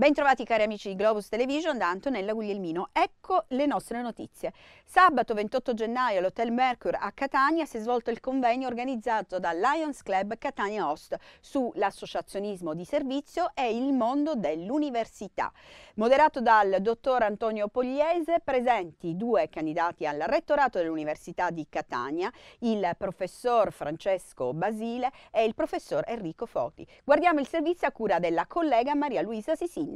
Bentrovati cari amici di Globus Television da Antonella Guglielmino. Ecco le nostre notizie. Sabato 28 gennaio all'Hotel Mercure a Catania si è svolto il convegno organizzato dal Lions Club Catania Host sull'associazionismo di servizio e il mondo dell'università. Moderato dal dottor Antonio Pogliese, presenti due candidati al rettorato dell'Università di Catania, il professor Francesco Basile e il professor Enrico Foti. Guardiamo il servizio a cura della collega Maria Luisa Sisini.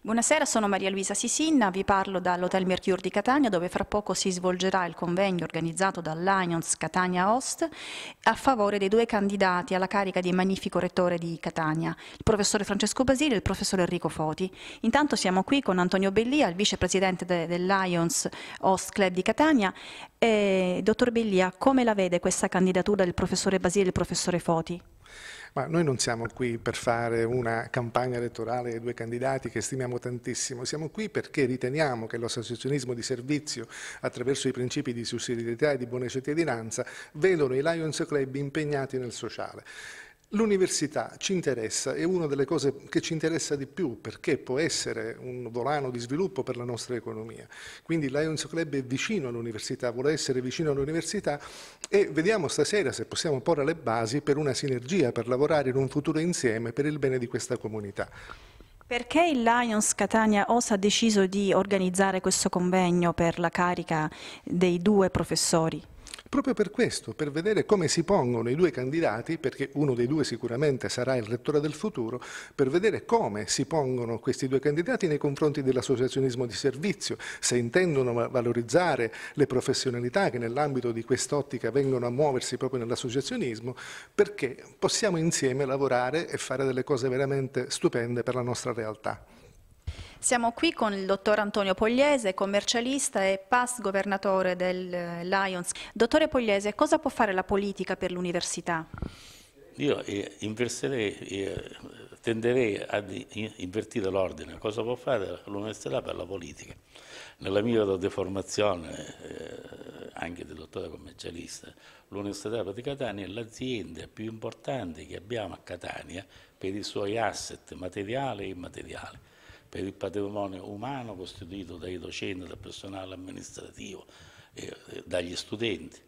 Buonasera, sono Maria Luisa Sisinna, vi parlo dall'Hotel Mercure di Catania dove fra poco si svolgerà il convegno organizzato dall'Alliance Catania Host a favore dei due candidati alla carica di magnifico rettore di Catania, il professore Francesco Basile e il professor Enrico Foti. Intanto siamo qui con Antonio Bellia, il vicepresidente de dell'Alliance Host Club di Catania. E, dottor Bellia, come la vede questa candidatura del professore Basile e del professore Foti? Ma noi non siamo qui per fare una campagna elettorale ai due candidati che stimiamo tantissimo, siamo qui perché riteniamo che l'associazionismo di servizio attraverso i principi di sussidiarietà e di buona cittadinanza vedono i Lions Club impegnati nel sociale. L'università ci interessa, è una delle cose che ci interessa di più perché può essere un volano di sviluppo per la nostra economia. Quindi Lions Club è vicino all'università, vuole essere vicino all'università e vediamo stasera se possiamo porre le basi per una sinergia, per lavorare in un futuro insieme per il bene di questa comunità. Perché il Lions Catania OS ha deciso di organizzare questo convegno per la carica dei due professori? proprio per questo, per vedere come si pongono i due candidati, perché uno dei due sicuramente sarà il rettore del futuro, per vedere come si pongono questi due candidati nei confronti dell'associazionismo di servizio, se intendono valorizzare le professionalità che nell'ambito di quest'ottica vengono a muoversi proprio nell'associazionismo, perché possiamo insieme lavorare e fare delle cose veramente stupende per la nostra realtà. Siamo qui con il dottor Antonio Pogliese, commercialista e past governatore del eh, Lions. Dottore Pogliese, cosa può fare la politica per l'università? Io eh, eh tenderei ad invertire l'ordine. Cosa può fare l'università per la politica? Nella mia deformazione, eh, anche del dottore commercialista, l'Università di Catania è l'azienda più importante che abbiamo a Catania per i suoi asset materiali e immateriali per il patrimonio umano costituito dai docenti, dal personale amministrativo, eh, dagli studenti,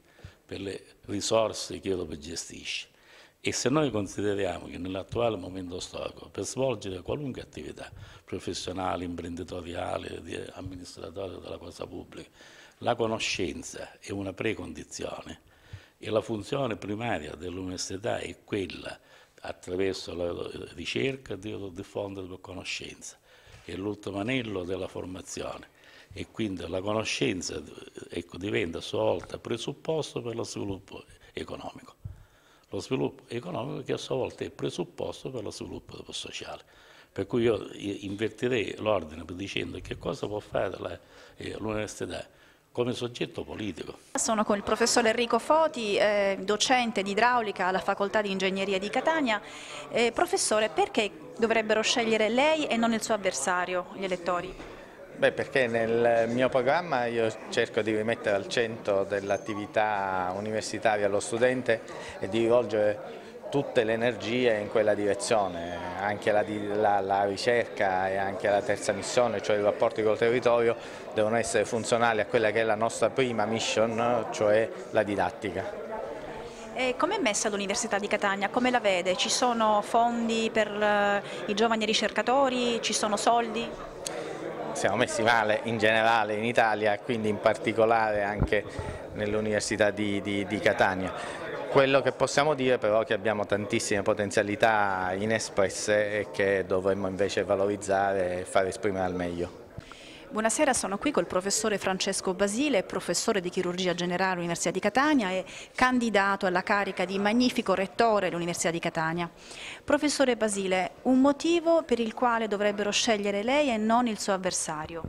per le risorse che lo gestisce. E se noi consideriamo che nell'attuale momento storico, per svolgere qualunque attività professionale, imprenditoriale, amministratoria della cosa pubblica, la conoscenza è una precondizione e la funzione primaria dell'università è quella, attraverso la ricerca, di diffondere la conoscenza è l'ultimo anello della formazione e quindi la conoscenza ecco, diventa a sua volta presupposto per lo sviluppo economico. Lo sviluppo economico che a sua volta è presupposto per lo sviluppo sociale. Per cui io invertirei l'ordine dicendo che cosa può fare eh, l'università come soggetto politico. Sono con il professor Enrico Foti, eh, docente di idraulica alla facoltà di ingegneria di Catania. Eh, professore, perché dovrebbero scegliere lei e non il suo avversario, gli elettori? Beh, perché nel mio programma io cerco di rimettere al centro dell'attività universitaria lo studente e di rivolgere tutte le energie in quella direzione, anche la, la, la, ricerca e anche la terza missione, cioè i rapporti col territorio, devono essere funzionali a quella che è la nostra prima mission, cioè la didattica. Come è messa l'Università di Catania? Come la vede? Ci sono fondi per eh, i giovani ricercatori? Ci sono soldi? Siamo messi male in generale in Italia, quindi in particolare anche nell'Università di, di, di Catania. Quello che possiamo dire però è che abbiamo tantissime potenzialità inespresse e che dovremmo invece valorizzare e far esprimere al meglio. Buonasera, sono qui col professore Francesco Basile, professore di chirurgia generale all'Università di Catania e candidato alla carica di magnifico rettore all'Università di Catania. Professore Basile, un motivo per il quale dovrebbero scegliere lei e non il suo avversario?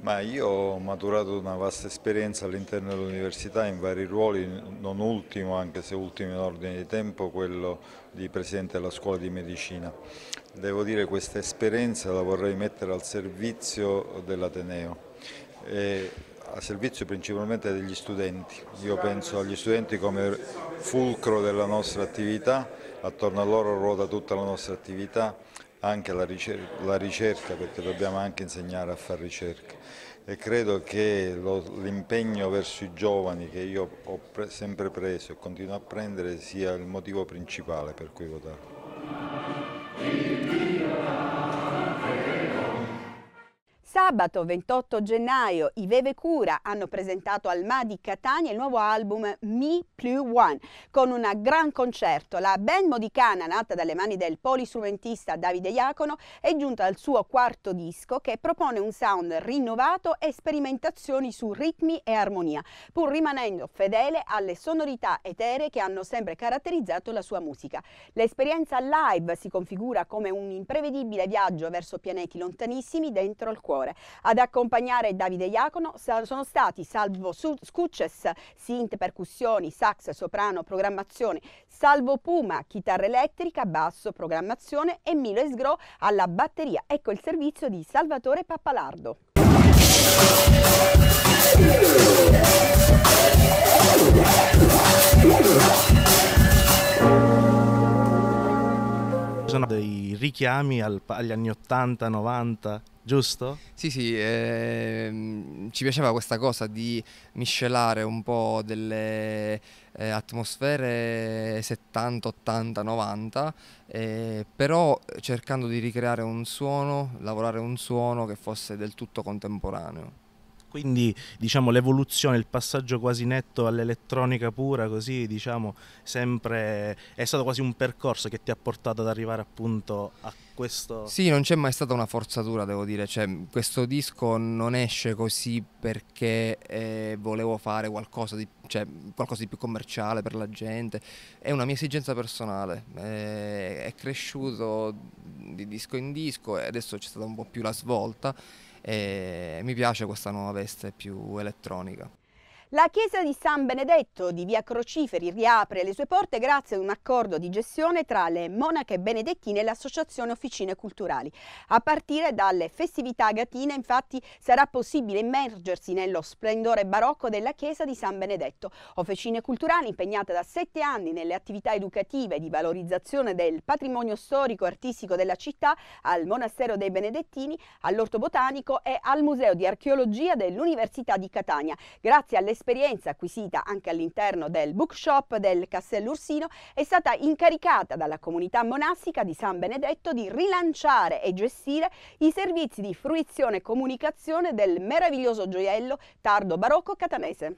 Ma io ho maturato una vasta esperienza all'interno dell'università in vari ruoli, non ultimo, anche se ultimo in ordine di tempo, quello di Presidente della Scuola di Medicina. Devo dire che questa esperienza la vorrei mettere al servizio dell'Ateneo, a servizio principalmente degli studenti. Io penso agli studenti come fulcro della nostra attività, attorno a loro ruota tutta la nostra attività anche la ricerca, la ricerca, perché dobbiamo anche insegnare a fare ricerca e credo che l'impegno verso i giovani che io ho pre sempre preso e continuo a prendere sia il motivo principale per cui votare. sabato 28 gennaio i Veve Cura hanno presentato al Madi Catania il nuovo album Me Plus One con un gran concerto. La band modicana nata dalle mani del polistrumentista Davide Iacono è giunta al suo quarto disco che propone un sound rinnovato e sperimentazioni su ritmi e armonia, pur rimanendo fedele alle sonorità etere che hanno sempre caratterizzato la sua musica. L'esperienza live si configura come un imprevedibile viaggio verso pianeti lontanissimi dentro il cuore, ad accompagnare Davide Iacono sono stati Salvo Scucces, synth, percussioni, sax, soprano, programmazione, Salvo Puma, chitarra elettrica, basso, programmazione e Milo Esgro alla batteria. Ecco il servizio di Salvatore Pappalardo. Sono dei richiami al, agli anni 80-90 giusto? Sì, sì, ehm, ci piaceva questa cosa di miscelare un po' delle eh, atmosfere 70, 80, 90, eh, però cercando di ricreare un suono, lavorare un suono che fosse del tutto contemporaneo. Quindi diciamo, l'evoluzione, il passaggio quasi netto all'elettronica pura, così diciamo, sempre è stato quasi un percorso che ti ha portato ad arrivare appunto a questo. Sì, non c'è mai stata una forzatura, devo dire. Cioè, questo disco non esce così perché eh, volevo fare qualcosa di, cioè, qualcosa di, più commerciale per la gente. È una mia esigenza personale. Eh, è cresciuto di disco in disco e adesso c'è stata un po' più la svolta e mi piace questa nuova veste più elettronica. La chiesa di San Benedetto di Via Crociferi riapre le sue porte grazie ad un accordo di gestione tra le monache benedettine e l'Associazione Officine Culturali. A partire dalle festività agatine infatti, sarà possibile immergersi nello splendore barocco della chiesa di San Benedetto. Officine Culturali, impegnata da sette anni nelle attività educative di valorizzazione del patrimonio storico e artistico della città, al Monastero dei Benedettini, all'Orto Botanico e al Museo di Archeologia dell'Università di Catania. Grazie alle l'esperienza acquisita anche all'interno del bookshop del Castello Ursino, è stata incaricata dalla comunità monastica di San Benedetto di rilanciare e gestire i servizi di fruizione e comunicazione del meraviglioso gioiello tardo barocco catanese.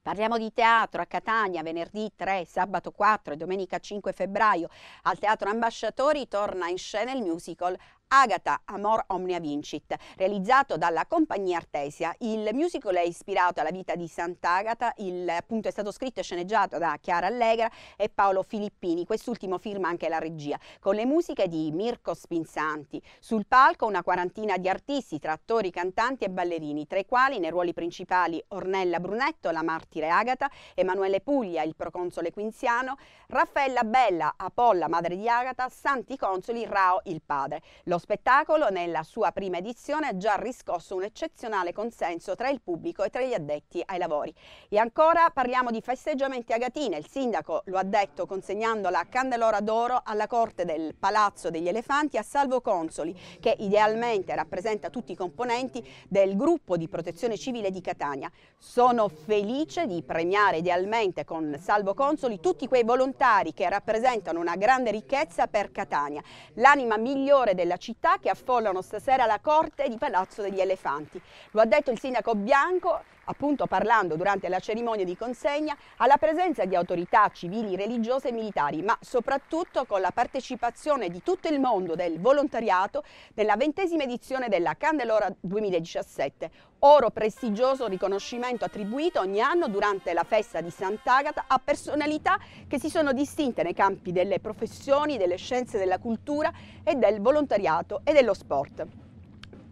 Parliamo di teatro a Catania venerdì 3, sabato 4 e domenica 5 febbraio. Al Teatro Ambasciatori torna in scena il musical Agata Amor Omnia Vincit, realizzato dalla compagnia Artesia. Il musical è ispirato alla vita di Sant'Agata, il, appunto è stato scritto e sceneggiato da Chiara Allegra e Paolo Filippini, quest'ultimo firma anche la regia, con le musiche di Mirko Spinsanti. Sul palco una quarantina di artisti, tra attori, cantanti e ballerini, tra i quali nei ruoli principali Ornella Brunetto, la martire Agata, Emanuele Puglia, il proconsole quinziano, Raffaella Bella, Apolla, madre di Agata, Santi Consoli, Rao, il padre. Lo spettacolo, nella sua prima edizione, ha già riscosso un eccezionale consenso tra il pubblico e tra gli addetti ai lavori. E ancora parliamo di festeggiamenti a Gatine. Il sindaco lo ha detto consegnando la candelora d'oro alla corte del Palazzo degli Elefanti a Salvo Consoli, che idealmente rappresenta tutti i componenti del gruppo di protezione civile di Catania. Sono felice di premiare idealmente con Salvo Consoli tutti quei volontari che rappresentano una grande ricchezza per Catania, l'anima migliore della città città che affollano stasera la corte di Palazzo degli Elefanti. Lo ha detto il sindaco Bianco appunto parlando durante la cerimonia di consegna alla presenza di autorità civili, religiose e militari, ma soprattutto con la partecipazione di tutto il mondo del volontariato nella ventesima edizione della Candelora 2017, oro prestigioso riconoscimento attribuito ogni anno durante la festa di Sant'Agata a personalità che si sono distinte nei campi delle professioni, delle scienze, della cultura e del volontariato e dello sport.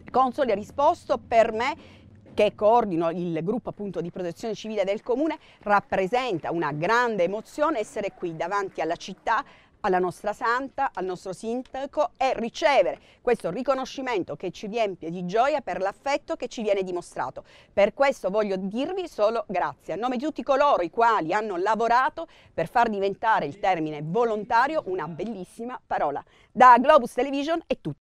Console ha risposto per me che coordino il gruppo appunto di protezione civile del comune, rappresenta una grande emozione essere qui davanti alla città alla nostra santa, al nostro sindaco e ricevere questo riconoscimento che ci riempie di gioia per l'affetto che ci viene dimostrato. Per questo voglio dirvi solo grazie a nome di tutti coloro i quali hanno lavorato per far diventare il termine volontario una bellissima parola. Da Globus Television è tutto.